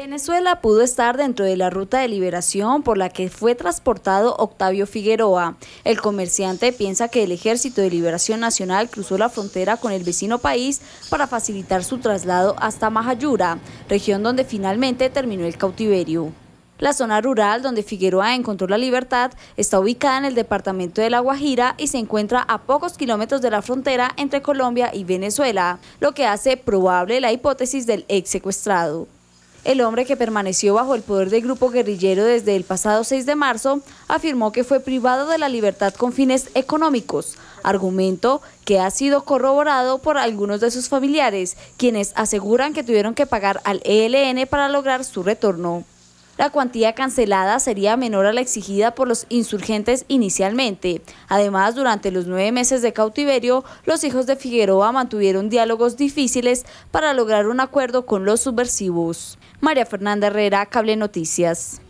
Venezuela pudo estar dentro de la ruta de liberación por la que fue transportado Octavio Figueroa. El comerciante piensa que el Ejército de Liberación Nacional cruzó la frontera con el vecino país para facilitar su traslado hasta Majayura, región donde finalmente terminó el cautiverio. La zona rural donde Figueroa encontró la libertad está ubicada en el departamento de La Guajira y se encuentra a pocos kilómetros de la frontera entre Colombia y Venezuela, lo que hace probable la hipótesis del ex secuestrado. El hombre que permaneció bajo el poder del grupo guerrillero desde el pasado 6 de marzo afirmó que fue privado de la libertad con fines económicos, argumento que ha sido corroborado por algunos de sus familiares, quienes aseguran que tuvieron que pagar al ELN para lograr su retorno. La cuantía cancelada sería menor a la exigida por los insurgentes inicialmente. Además, durante los nueve meses de cautiverio, los hijos de Figueroa mantuvieron diálogos difíciles para lograr un acuerdo con los subversivos. María Fernanda Herrera, Cable Noticias.